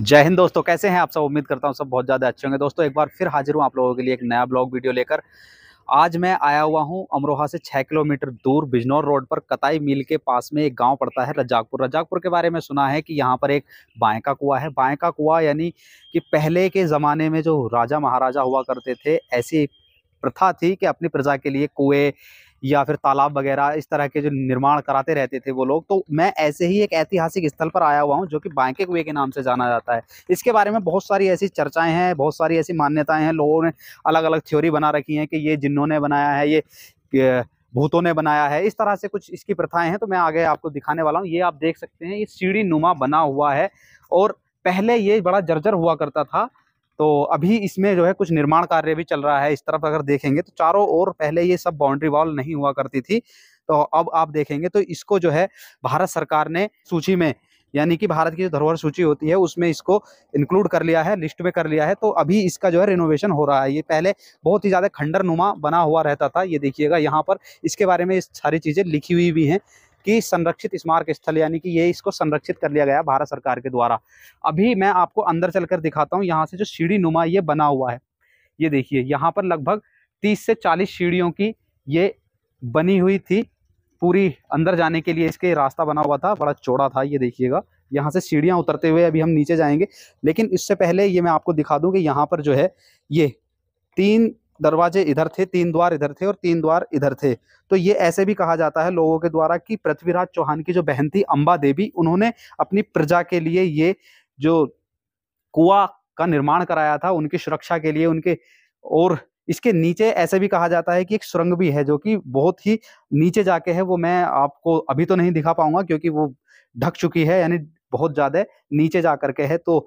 जय हिंद दोस्तों कैसे हैं आप सब उम्मीद करता हूँ सब बहुत ज़्यादा अच्छे होंगे दोस्तों एक बार फिर हाजिर हूँ आप लोगों के लिए एक नया ब्लॉग वीडियो लेकर आज मैं आया हुआ हूँ अमरोहा से छः किलोमीटर दूर बिजनौर रोड पर कताई मिल के पास में एक गांव पड़ता है रजाकपुर रजाकपुर के बारे में सुना है कि यहाँ पर एक बाएँ का कुआ है बाएँ का कुआ यानी कि पहले के ज़माने में जो राजा महाराजा हुआ करते थे ऐसी प्रथा थी कि अपनी प्रजा के लिए कुएँ या फिर तालाब वगैरह इस तरह के जो निर्माण कराते रहते थे वो लोग तो मैं ऐसे ही एक ऐतिहासिक स्थल पर आया हुआ हूँ जो कि बांके कुएँ के नाम से जाना जाता है इसके बारे में बहुत सारी ऐसी चर्चाएं हैं बहुत सारी ऐसी मान्यताएं हैं लोगों ने अलग अलग थ्योरी बना रखी हैं कि ये जिन्हों ने बनाया है ये भूतों ने बनाया है इस तरह से कुछ इसकी प्रथाएं हैं तो मैं आगे आपको दिखाने वाला हूँ ये आप देख सकते हैं ये सीढ़ी नुमा बना हुआ है और पहले ये बड़ा जर्जर हुआ करता था तो अभी इसमें जो है कुछ निर्माण कार्य भी चल रहा है इस तरफ अगर देखेंगे तो चारों ओर पहले ये सब बाउंड्री वॉल नहीं हुआ करती थी तो अब आप देखेंगे तो इसको जो है भारत सरकार ने सूची में यानी कि भारत की जो धरोहर सूची होती है उसमें इसको इंक्लूड कर लिया है लिस्ट में कर लिया है तो अभी इसका जो है रिनोवेशन हो रहा है ये पहले बहुत ही ज़्यादा खंडर नुमा बना हुआ रहता था ये देखिएगा यहाँ पर इसके बारे में सारी चीज़ें लिखी हुई भी हैं कि संरक्षित स्मारक स्थल यानी कि ये इसको संरक्षित कर लिया गया भारत सरकार के द्वारा अभी मैं आपको अंदर चलकर दिखाता हूँ यहाँ से जो सीढ़ी नुमा ये बना हुआ है ये देखिए यहाँ पर लगभग तीस से चालीस सीढ़ियों की ये बनी हुई थी पूरी अंदर जाने के लिए इसके रास्ता बना हुआ था बड़ा चौड़ा था ये देखिएगा यहाँ से सीढ़ियाँ उतरते हुए अभी हम नीचे जाएंगे लेकिन इससे पहले ये मैं आपको दिखा दूँ कि यहाँ पर जो है ये तीन दरवाजे इधर थे तीन द्वार इधर थे और तीन द्वार इधर थे तो ये ऐसे भी कहा जाता है लोगों के द्वारा कि पृथ्वीराज चौहान की जो बहन थी अम्बा देवी उन्होंने अपनी प्रजा के लिए ये जो कुआ का निर्माण कराया था उनकी सुरक्षा के लिए उनके और इसके नीचे ऐसे भी कहा जाता है कि एक सुरंग भी है जो कि बहुत ही नीचे जाके है वो मैं आपको अभी तो नहीं दिखा पाऊंगा क्योंकि वो ढक चुकी है यानी बहुत ज्यादा नीचे जा करके है तो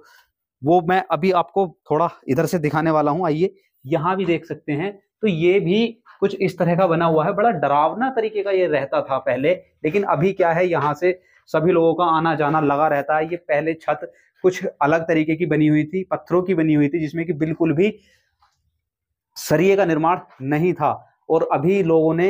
वो मैं अभी आपको थोड़ा इधर से दिखाने वाला हूँ आइए यहाँ भी देख सकते हैं तो ये भी कुछ इस तरह का बना हुआ है बड़ा डरावना तरीके का ये रहता था पहले लेकिन अभी क्या है यहाँ से सभी लोगों का आना जाना लगा रहता है ये पहले छत कुछ अलग तरीके की बनी हुई थी पत्थरों की बनी हुई थी जिसमें कि बिल्कुल भी सरिये का निर्माण नहीं था और अभी लोगों ने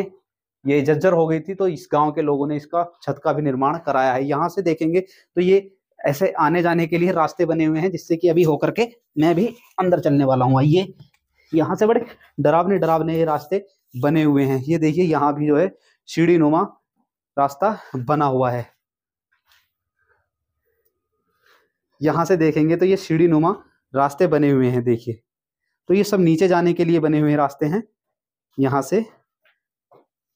ये जज्जर हो गई थी तो इस गांव के लोगों ने इसका छत का भी निर्माण कराया है यहाँ से देखेंगे तो ये ऐसे आने जाने के लिए रास्ते बने हुए हैं जिससे कि अभी होकर के मैं भी अंदर चलने वाला हूँ आइए यहाँ से बड़े डरावने डरावने ये रास्ते बने हुए हैं ये देखिए यहाँ भी जो है सीढ़ी नुमा रास्ता बना हुआ है यहां से देखेंगे तो ये सीढ़ी नुमा रास्ते बने हुए हैं देखिए तो ये सब नीचे जाने के लिए बने हुए रास्ते हैं यहाँ से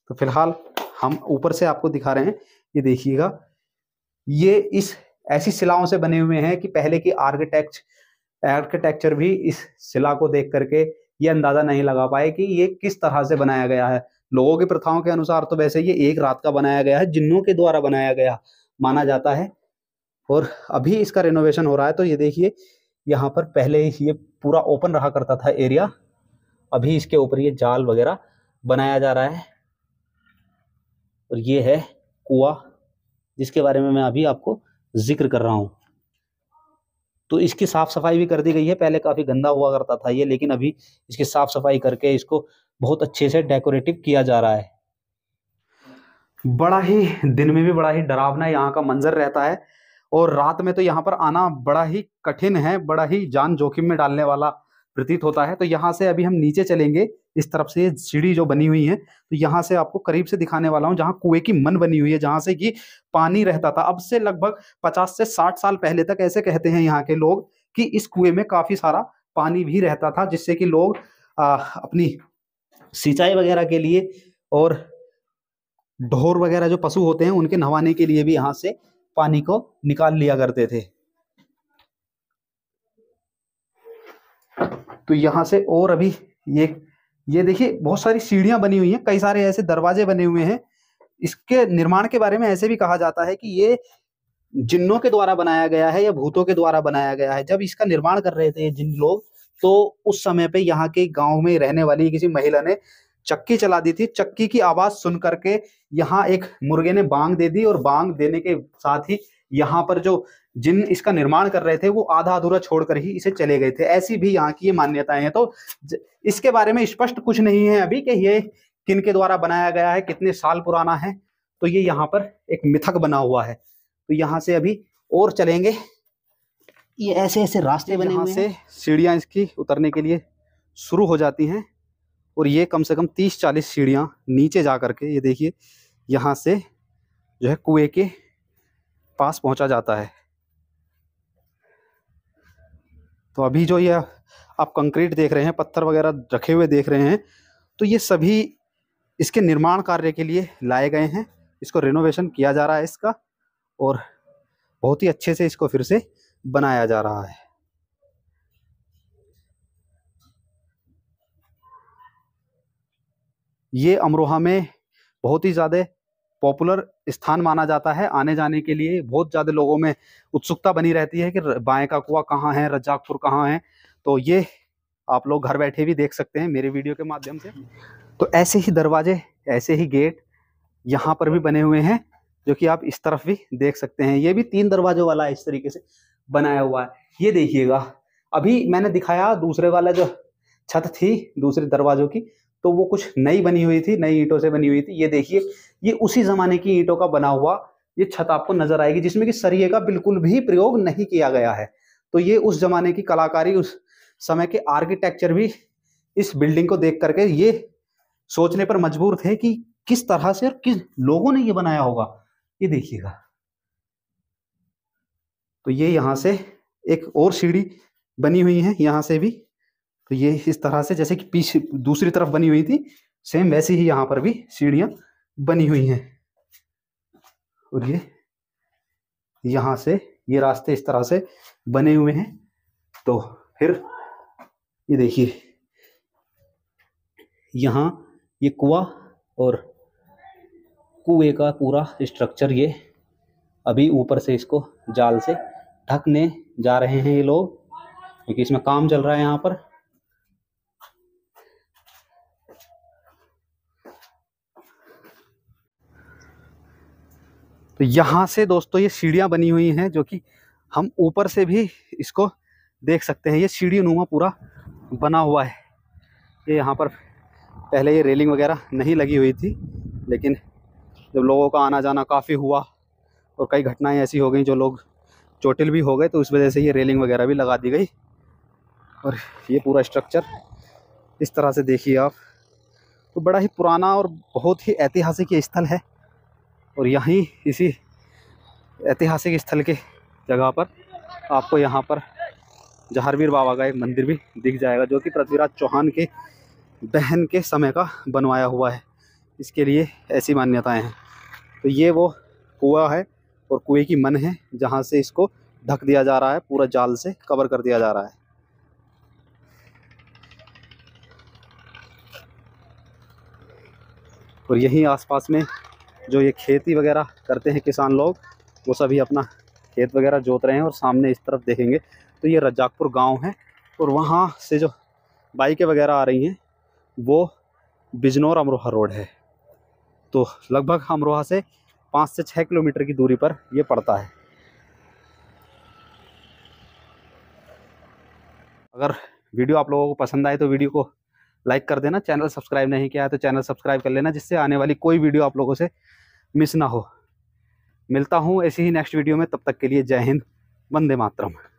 तो फिलहाल हम ऊपर से आपको दिखा रहे हैं ये देखिएगा ये इस ऐसी शिलाओं से बने हुए हैं कि पहले की आर्किटेक्ट आर्किटेक्चर भी इस शिला को देख करके ये अंदाजा नहीं लगा पाए कि ये किस तरह से बनाया गया है लोगों की प्रथाओं के अनुसार तो वैसे ये एक रात का बनाया गया है जिन्हों के द्वारा बनाया गया माना जाता है और अभी इसका रिनोवेशन हो रहा है तो ये देखिए यहाँ पर पहले ये पूरा ओपन रहा करता था एरिया अभी इसके ऊपर ये जाल वगैरह बनाया जा रहा है और ये है कुआ जिसके बारे में मैं अभी आपको जिक्र कर रहा हूँ तो इसकी साफ़ सफाई भी कर दी गई है पहले काफ़ी गंदा हुआ करता था ये लेकिन अभी इसकी साफ़ सफाई करके इसको बहुत अच्छे से डेकोरेटिव किया जा रहा है बड़ा ही दिन में भी बड़ा ही डरावना यहाँ का मंजर रहता है और रात में तो यहाँ पर आना बड़ा ही कठिन है बड़ा ही जान जोखिम में डालने वाला प्रतीत होता है तो यहाँ से अभी हम नीचे चलेंगे इस तरफ से सीढ़ी जो बनी हुई है तो यहाँ से आपको करीब से दिखाने वाला हूँ जहाँ कुएं की मन बनी हुई है जहाँ से कि पानी रहता था अब से लगभग 50 से 60 साल पहले तक ऐसे कहते हैं यहाँ के लोग कि इस कुएं में काफी सारा पानी भी रहता था जिससे कि लोग आ, अपनी सिंचाई वगैरह के लिए और ढोर वगैरह जो पशु होते हैं उनके नहाने के लिए भी यहाँ से पानी को निकाल लिया करते थे तो यहाँ से और अभी ये ये देखिए बहुत सारी सीढ़ियां बनी हुई हैं कई सारे ऐसे दरवाजे बने हुए हैं इसके निर्माण के बारे में ऐसे भी कहा जाता है कि ये जिन्नों के द्वारा बनाया गया है या भूतों के द्वारा बनाया गया है जब इसका निर्माण कर रहे थे जिन लोग तो उस समय पे यहाँ के गांव में रहने वाली किसी महिला ने चक्की चला दी थी चक्की की आवाज सुन करके यहाँ एक मुर्गे ने बांग दे दी और बांग देने के साथ ही यहाँ पर जो जिन इसका निर्माण कर रहे थे वो आधा अधूरा छोड़कर ही इसे चले गए थे ऐसी भी यहाँ की ये मान्यताएं हैं तो इसके बारे में स्पष्ट कुछ नहीं है अभी कि ये किन के द्वारा बनाया गया है कितने साल पुराना है तो ये यहाँ पर एक मिथक बना हुआ है तो यहाँ से अभी और चलेंगे ये ऐसे ऐसे रास्ते बने यहाँ से सीढ़ियां इसकी उतरने के लिए शुरू हो जाती हैं और ये कम से कम तीस चालीस सीढ़ियाँ नीचे जा कर के ये देखिए यहाँ से जो है कुएँ के पास पहुँचा जाता है तो अभी जो ये आप कंक्रीट देख रहे हैं पत्थर वगैरह रखे हुए देख रहे हैं तो ये सभी इसके निर्माण कार्य के लिए लाए गए हैं इसको रिनोवेशन किया जा रहा है इसका और बहुत ही अच्छे से इसको फिर से बनाया जा रहा है ये अमरोहा में बहुत ही ज़्यादा पॉपुलर स्थान माना जाता है आने जाने के लिए बहुत ज़्यादा लोगों में उत्सुकता बनी रहती है कि बाएँ का कुआ कहाँ है रज्जाकपुर कहाँ है तो ये आप लोग घर बैठे भी देख सकते हैं मेरे वीडियो के माध्यम से तो ऐसे ही दरवाजे ऐसे ही गेट यहाँ पर भी बने हुए हैं जो कि आप इस तरफ भी देख सकते हैं ये भी तीन दरवाजों वाला इस तरीके से बनाया हुआ है ये देखिएगा अभी मैंने दिखाया दूसरे वाला जो छत थी दूसरे दरवाजों की तो वो कुछ नई बनी हुई थी नई ईंटों से बनी हुई थी ये देखिए ये उसी ज़माने की ईंटों का बना हुआ ये छत आपको नजर आएगी जिसमें कि सरिये का बिल्कुल भी प्रयोग नहीं किया गया है तो ये उस जमाने की कलाकारी उस समय के आर्किटेक्चर भी इस बिल्डिंग को देख करके ये सोचने पर मजबूर थे कि किस तरह से और किस लोगों ने ये बनाया होगा ये देखिएगा तो ये यहां से एक और सीढ़ी बनी हुई है यहां से भी तो ये इस तरह से जैसे कि पीछे दूसरी तरफ बनी हुई थी सेम वैसे ही यहाँ पर भी सीढ़ियाँ बनी हुई हैं और ये यहाँ से ये रास्ते इस तरह से बने हुए हैं तो फिर ये देखिए यहाँ ये कुआ और कुएं का पूरा स्ट्रक्चर ये अभी ऊपर से इसको जाल से ढकने जा रहे हैं ये लोग क्योंकि इसमें काम चल रहा है यहाँ पर तो यहाँ से दोस्तों ये सीढ़ियाँ बनी हुई हैं जो कि हम ऊपर से भी इसको देख सकते हैं ये सीढ़ी नुमा पूरा बना हुआ है ये यहाँ पर पहले ये रेलिंग वगैरह नहीं लगी हुई थी लेकिन जब लोगों का आना जाना काफ़ी हुआ और कई घटनाएं ऐसी हो गई जो लोग चोटिल भी हो गए तो उस वजह से ये रेलिंग वगैरह भी लगा दी गई और ये पूरा स्ट्रक्चर इस तरह से देखिए आप तो बड़ा ही पुराना और बहुत ही ऐतिहासिक ये स्थल है और यहीं इसी ऐतिहासिक स्थल के जगह पर आपको यहाँ पर जहारवीर बाबा का एक मंदिर भी दिख जाएगा जो कि पृथ्वीराज चौहान के बहन के समय का बनवाया हुआ है इसके लिए ऐसी मान्यताएं हैं तो ये वो कुआ है और कुएं की मन है जहाँ से इसको ढक दिया जा रहा है पूरा जाल से कवर कर दिया जा रहा है और यहीं आसपास में जो ये खेती वगैरह करते हैं किसान लोग वो सभी अपना खेत वगैरह जोत रहे हैं और सामने इस तरफ देखेंगे तो ये रजाकपुर गांव है और वहाँ से जो बाइकें वगैरह आ रही हैं वो बिजनौर अमरोहा रोड है तो लगभग अमरोहा से पाँच से छः किलोमीटर की दूरी पर ये पड़ता है अगर वीडियो आप लोगों को पसंद आए तो वीडियो को लाइक कर देना चैनल सब्सक्राइब नहीं किया है तो चैनल सब्सक्राइब कर लेना जिससे आने वाली कोई वीडियो आप लोगों से मिस ना हो मिलता हूँ ऐसी ही नेक्स्ट वीडियो में तब तक के लिए जय हिंद वंदे मातरम